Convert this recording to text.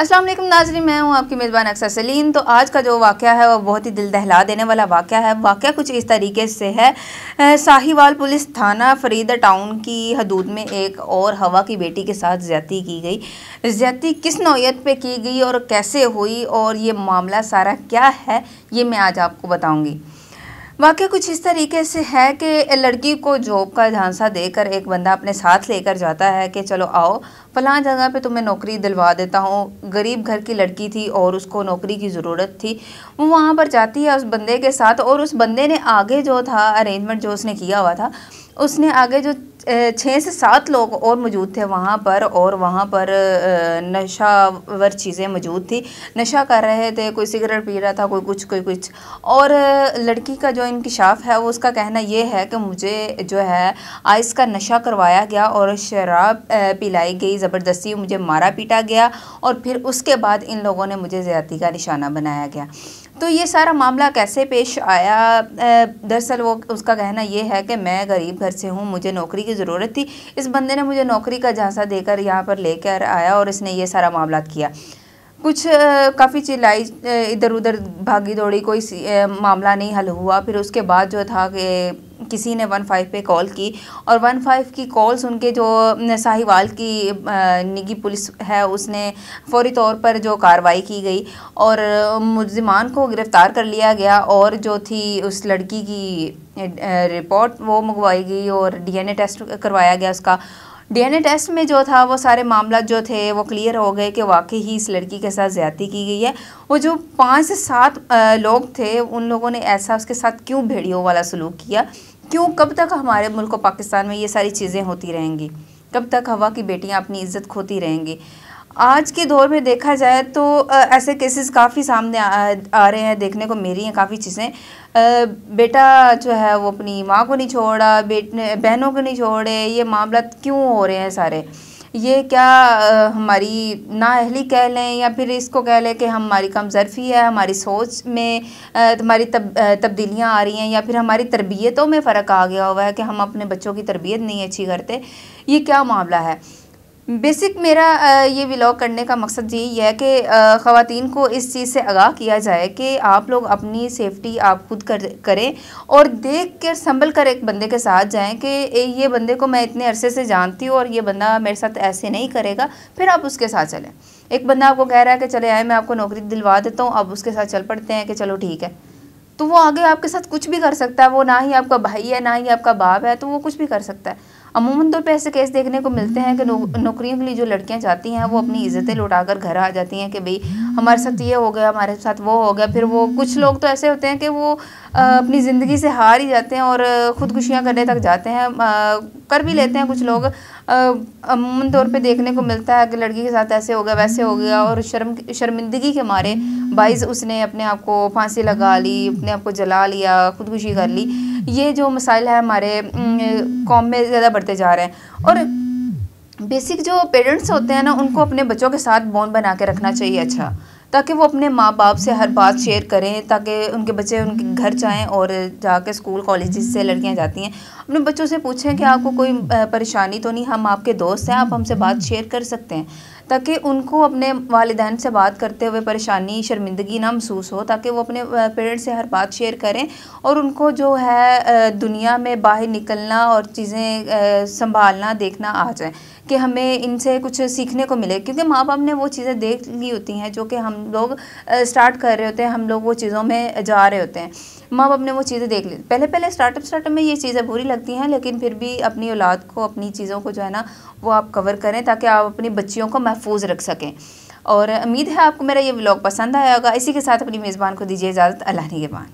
अस्सलाम वालेकुम मैं हूँ आपकी मेज़बान अक्सर सलीम तो आज का जो वाक़ है वो बहुत ही दिल दहला देने वाला वाक़ है वाक़ कुछ इस तरीके से है साहिवाल पुलिस थाना फरीद टाउन की हदूद में एक और हवा की बेटी के साथ ज़्यादी की गई ज़्यादी किस नौीयत पे की गई और कैसे हुई और ये मामला सारा क्या है ये मैं आज आपको बताऊँगी वाक्य कुछ इस तरीके से है कि लड़की को जॉब का झांसा देकर एक बंदा अपने साथ लेकर जाता है कि चलो आओ फलां जगह पे तुम्हें नौकरी दिलवा देता हूँ गरीब घर की लड़की थी और उसको नौकरी की ज़रूरत थी वो वहाँ पर जाती है उस बंदे के साथ और उस बंदे ने आगे जो था अरेंजमेंट जो उसने किया हुआ था उसने आगे जो छः से सात लोग और मौजूद थे वहाँ पर और वहाँ पर नशावर चीज़ें मौजूद थी नशा कर रहे थे कोई सिगरेट पी रहा था कोई कुछ कोई कुछ और लड़की का जो इनकशाफ है वो उसका कहना ये है कि मुझे जो है आइस का नशा करवाया गया और शराब पिलाई गई ज़बरदस्ती मुझे मारा पीटा गया और फिर उसके बाद इन लोगों ने मुझे ज्यादा का निशाना बनाया गया तो ये सारा मामला कैसे पेश आया दरअसल वो उसका कहना ये है कि मैं गरीब घर से हूँ मुझे नौकरी की ज़रूरत थी इस बंदे ने मुझे नौकरी का झांसा देकर यहाँ पर लेकर आया और इसने ये सारा मामला किया कुछ काफ़ी चिल्लाई इधर उधर भागी दौड़ी कोई मामला नहीं हल हुआ फिर उसके बाद जो था कि किसी ने वन फाइव पे कॉल की और वन फाइव की कॉल्स उनके जो साहिवाल की निगी पुलिस है उसने फौरी तौर पर जो कार्रवाई की गई और मुलजमान को गिरफ़्तार कर लिया गया और जो थी उस लड़की की रिपोर्ट वो मंगवाई गई और डीएनए टेस्ट करवाया गया उसका डीएनए टेस्ट में जो था वो सारे मामला जो थे वो क्लियर हो गए कि वाकई ही इस लड़की के साथ ज़्यादती की गई है वो जो पाँच से सात लोग थे उन लोगों ने ऐसा उसके साथ क्यों भेड़ियों वाला सलूक किया क्यों कब तक हमारे मुल्क और पाकिस्तान में ये सारी चीज़ें होती रहेंगी कब तक हवा की बेटियाँ अपनी इज्जत खोती रहेंगी आज के दौर में देखा जाए तो ऐसे केसेस काफ़ी सामने आ, आ रहे हैं देखने को मेरी हैं काफ़ी चीज़ें बेटा जो है वो अपनी माँ को नहीं छोड़ा बेट बहनों को नहीं छोड़े ये मामला क्यों हो रहे हैं सारे ये क्या आ, हमारी नााहली कह लें या फिर इसको कह लें कि हमारी कमज़रफ़ी है हमारी सोच में हमारी तब तब्दीलियाँ आ रही हैं या फिर हमारी तरबियतों में फ़र्क आ गया हुआ है कि हम अपने बच्चों की तरबियत नहीं अच्छी करते ये क्या मामला है बेसिक मेरा ये व्लॉग करने का मकसद यही है कि ख़वान को इस चीज़ से आगाह किया जाए कि आप लोग अपनी सेफ़्टी आप खुद कर करें और देख कर संभल कर एक बंदे के साथ जाएं कि ये बंदे को मैं इतने अरसे से जानती हूँ और ये बंदा मेरे साथ ऐसे नहीं करेगा फिर आप उसके साथ चलें एक बंदा आपको कह रहा है कि चले आए मैं आपको नौकरी दिलवा देता हूँ आप उसके साथ चल पड़ते हैं कि चलो ठीक है तो वो आगे आपके साथ कुछ भी कर सकता है वो ना ही आपका भाई है ना ही आपका बाप है तो वो कुछ भी कर सकता है अमूमन तौर पर ऐसे केस देखने को मिलते हैं कि नौ, नौकरियों के लिए जो लड़कियां जाती हैं वो अपनी इज्जतें कर घर आ जाती हैं कि भाई हमारे साथ ये हो गया हमारे साथ वो हो गया फिर वो कुछ लोग तो ऐसे होते हैं कि वो आ, अपनी ज़िंदगी से हार ही जाते हैं और ख़ुदकुशियाँ करने तक जाते हैं आ, कर भी लेते हैं कुछ लोग अमूमन तौर पर देखने को मिलता है कि लड़की के साथ ऐसे हो गया वैसे हो गया और शर्म शर्मिंदगी के मारे बाइज़ उसने अपने आप को फांसी लगा ली अपने आप को जला लिया खुदकुशी कर ली ये जो मसाइल है हमारे कॉम में ज़्यादा बढ़ते जा रहे हैं और बेसिक जो पेरेंट्स होते हैं ना उनको अपने बच्चों के साथ बॉन्ड बना के रखना चाहिए अच्छा ताकि वो अपने माँ बाप से हर बात शेयर करें ताकि उनके बच्चे उनके घर जाएं और जाके स्कूल कॉलेज से लड़कियाँ जाती हैं अपने बच्चों से पूछें कि आपको कोई परेशानी तो नहीं हम आपके दोस्त हैं आप हमसे बात शेयर कर सकते हैं ताकि उनको अपने वालदान से बात करते हुए परेशानी शर्मिंदगी ना महसूस हो ताकि वो अपने पेरेंट्स से हर बात शेयर करें और उनको जो है दुनिया में बाहर निकलना और चीज़ें संभालना देखना आ जाए कि हमें इनसे कुछ सीखने को मिले क्योंकि माँ बाप ने वो चीज़ें देख ली होती हैं जो कि हम लोग स्टार्ट कर रहे होते हैं हम लोग वो चीज़ों में जा रहे होते हैं माँ बाप ने वो चीज़ें देख ली पहले पहले स्टार्टअप स्टार्टअप में ये चीज़ें बुरी लगती हैं लेकिन फिर भी अपनी औलाद को अपनी चीज़ों को जो है ना वो आप कवर करें ताकि आप अपनी बच्चियों को महफूज रख सकें और उम्मीद है आपको मेरा ये ब्लॉग पसंद आया होगा इसी के साथ अपनी मेज़बान को दीजिए इजाज़त अल्लाह के के